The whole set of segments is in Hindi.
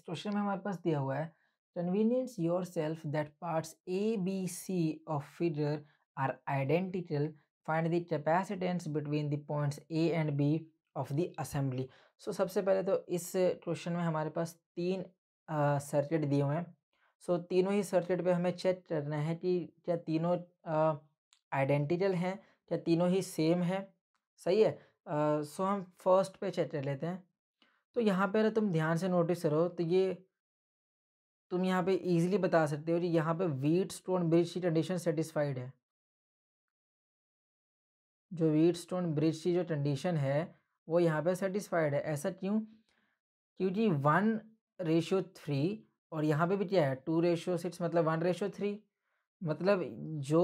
इस क्वेश्चन में हमारे पास दिया हुआ है convenience yourself that parts A B C of figure are identical find the capacitance between the points A and B of the assembly so सबसे पहले तो इस क्वेश्चन में हमारे पास तीन सर्किट दिए हुए हैं सो so, तीनों ही सर्किट पे हमें चेक करना है कि क्या तीनों आइडेंटिकल हैं क्या तीनों ही सेम है सही है सो uh, so हम फर्स्ट पे चेक कर लेते हैं तो यहाँ पर तुम ध्यान से नोटिस करो तो ये तुम यहाँ पे इजीली बता सकते हो कि यहाँ पे वीट स्टोन ब्रिज की कंडीशन सेटिस्फाइड है जो वीट स्टोन ब्रिज की जो कंडीशन है वो यहाँ पे सेटिस्फाइड है ऐसा क्यों क्योंकि वन रेशियो थ्री और यहाँ पे भी क्या है टू रेशियो सिक्स मतलब वन रेशियो थ्री मतलब जो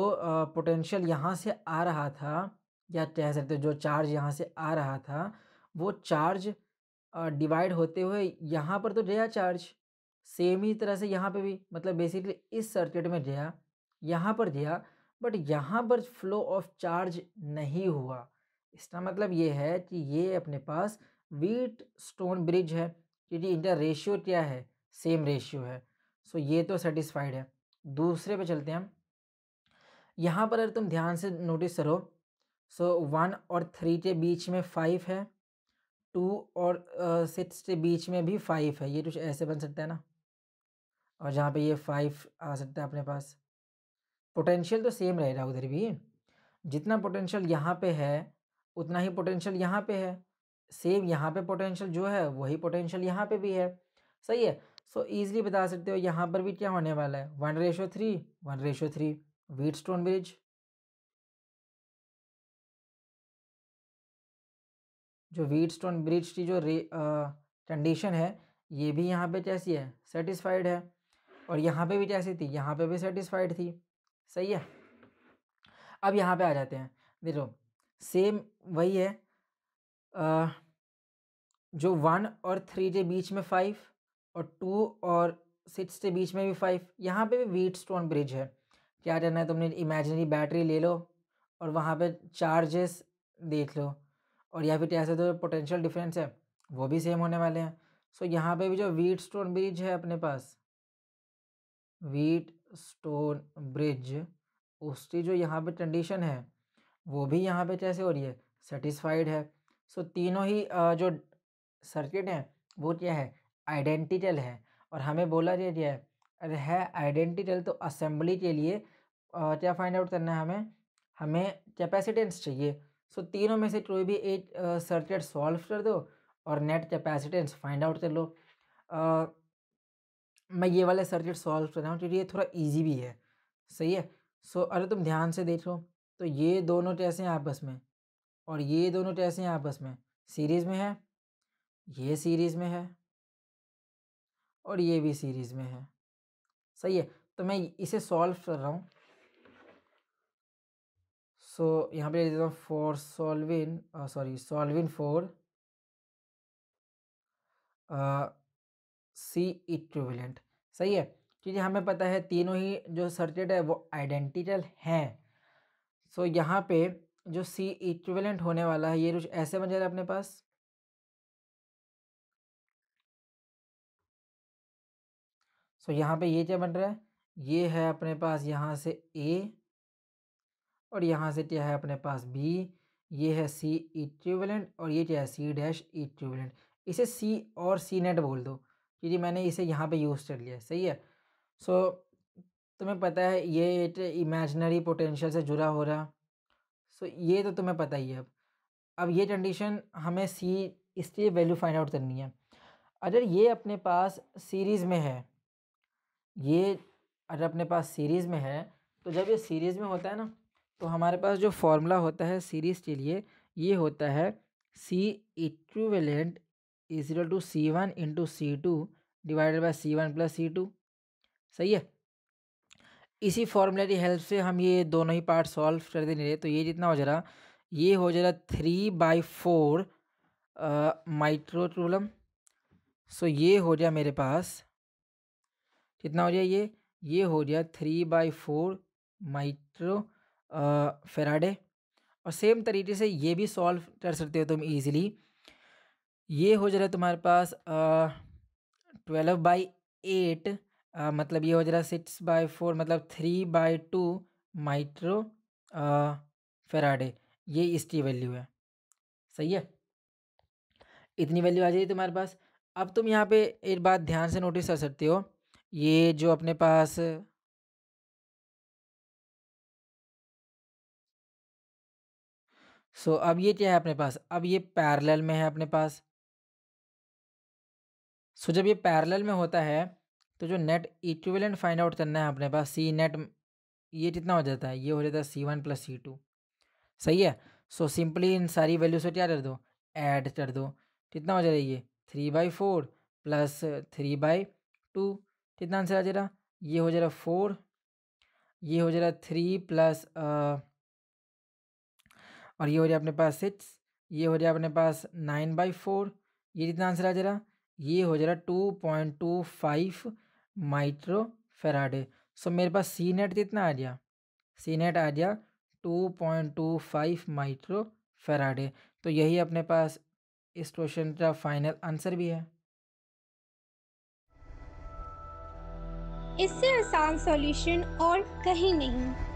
पोटेंशियल यहाँ से आ रहा था या कह सकते हो जो चार्ज यहाँ से आ रहा था वो चार्ज डिवाइड होते हुए यहाँ पर तो गया चार्ज सेम ही तरह से यहाँ पे भी मतलब बेसिकली इस सर्किट में गया यहाँ पर गया बट यहाँ पर फ्लो ऑफ चार्ज नहीं हुआ इसका मतलब ये है कि ये अपने पास वीट स्टोन ब्रिज है क्योंकि इनका रेशियो क्या है सेम रेशियो है सो ये तो सेटिस्फाइड है दूसरे पे चलते हैं हम यहाँ पर अगर तुम ध्यान से नोटिस करो सो वन और थ्री के बीच में फाइव है टू और सिक्स के बीच में भी फाइव है ये कुछ तो ऐसे बन सकता है ना और जहाँ पे ये फाइव आ सकता है अपने पास पोटेंशियल तो सेम रहेगा उधर भी जितना पोटेंशियल यहाँ पे है उतना ही पोटेंशियल यहाँ पे है सेम यहाँ पे पोटेंशियल जो है वही पोटेंशियल यहाँ पे भी है सही है सो so, ईजिली बता सकते हो यहाँ पर भी क्या होने वाला है one ratio three one ratio three Wheatstone bridge जो वीट स्टोन ब्रिज की जो कंडीशन है ये भी यहाँ पे कैसी है सेटिस्फाइड है और यहाँ पे भी कैसी थी यहाँ पे भी सेटिस्फाइड थी सही है अब यहाँ पे आ जाते हैं देखो सेम वही है आ, जो वन और थ्री के बीच में फाइव और टू और सिक्स के बीच में भी फाइव यहाँ पे भी वीट स्टोन ब्रिज है क्या करना है तुमने इमेजनरी बैटरी ले लो और वहाँ पे चार्जेस देख लो और या फिर ऐसे जो पोटेंशियल डिफरेंस है वो भी सेम होने वाले हैं सो so, यहाँ पे भी जो वीट स्टोन ब्रिज है अपने पास वीट स्टोन ब्रिज उसकी जो यहाँ पे कंडीशन है वो भी यहाँ पे कैसे हो रही है सेटिस्फाइड है सो so, तीनों ही जो सर्किट हैं वो क्या है आइडेंटिटल है और हमें बोला गया क्या है अरे है आइडेंटिटल तो असेंबली के लिए क्या फाइंड आउट करना है हमें हमें कैपेसिटेंस चाहिए सो so, तीनों में से कोई भी एक सर्किट सॉल्व कर दो और नेट कैपेसिटेंस फाइंड आउट कर लो uh, मैं ये वाले सर्किट सॉल्व कर रहा हूँ क्योंकि ये थोड़ा इजी भी है सही है सो so, अगर तुम ध्यान से देखो तो ये दोनों टैसे हैं आपस में और ये दोनों टैसे हैं आपस में सीरीज़ में है ये सीरीज़ में है और ये भी सीरीज़ में है सही है तो मैं इसे सॉल्व कर रहा हूँ सो यहाँ पे देता हूँ for solving sorry solving for C equivalent सही है क्योंकि हमें पता है तीनों ही जो सर्किट है वो आइडेंटिकल हैं सो so, यहाँ पे जो सी इक्विवेलेंट होने वाला है ये कुछ ऐसे बन जाएगा अपने पास सो so, यहाँ पे ये क्या बन रहा है ये है अपने पास यहाँ से ए और यहाँ से क्या है अपने पास बी ये है सी इक्विवेलेंट और ये क्या है सी डैश इक्विवेलेंट इसे सी और सी नेट बोल दो क्योंकि मैंने इसे यहाँ पे यूज़ कर लिया सही है सो so, तुम्हें पता है ये एक इमेजनरी पोटेंशियल से जुड़ा हो रहा सो so, ये तो तुम्हें पता ही है अब अब ये कंडीशन हमें सी इसलिए वैल्यू फाइंड आउट करनी है अगर ये अपने पास सीरीज़ में है ये अगर अपने पास सीरीज़ में है तो जब ये सीरीज़ में होता है ना तो हमारे पास जो फॉर्मूला होता है सीरीज़ के लिए ये होता है C equivalent is to C one into C two divided by C one plus C two सही है इसी फॉर्मूले की हेल्प से हम ये दोनों ही पार्ट सॉल्व कर दे रहे तो ये जितना हो जा रहा ये हो जा रहा थ्री बाई फोर माइट्रोट्रोलम सो ये हो गया मेरे पास कितना हो गया ये ये हो गया three by four microfarad और सेम तरीके से ये भी सॉल्व कर सकते हो तुम ईजिली ये हो जा रहा है तुम्हारे पास ट्वेल्व बाई एट मतलब ये हो जा रहा है सिक्स बाई फोर मतलब three by two microfarad ये इसकी वैल्यू है सही है इतनी वैल्यू आ जाएगी तुम्हारे पास अब तुम यहाँ पे एक बात ध्यान से नोटिस कर सकते हो ये जो अपने पास सो so, अब ये क्या है अपने पास अब ये पैरेलल में है अपने पास सो so, जब ये पैरेलल में होता है तो जो नेट इक्विवेलेंट फाइंड आउट करना है अपने पास सी नेट ये कितना हो जाता है ये हो जाता है C one plus C two सही है सो so, सिंपली इन सारी वैल्यू से क्या कर दो ऐड कर दो कितना हो है ये three by four plus three by two कितना आंसर आ जा रहा ये हो जा रहा फोर ये हो जा रहा थ्री प्लस और ये हो जाए अपने पास सिक्स ये हो जाए अपने पास नाइन बाई फोर ये जितना आंसर आ जा रहा ये हो जा रहा two point two five microfarad so मेरे पास सी नेट कितना आ गया सी नेट आ गया two point two five microfarad तो यही अपने पास इस क्वेश्चन का फाइनल आंसर भी है इससे आसान सॉल्यूशन और कहीं नहीं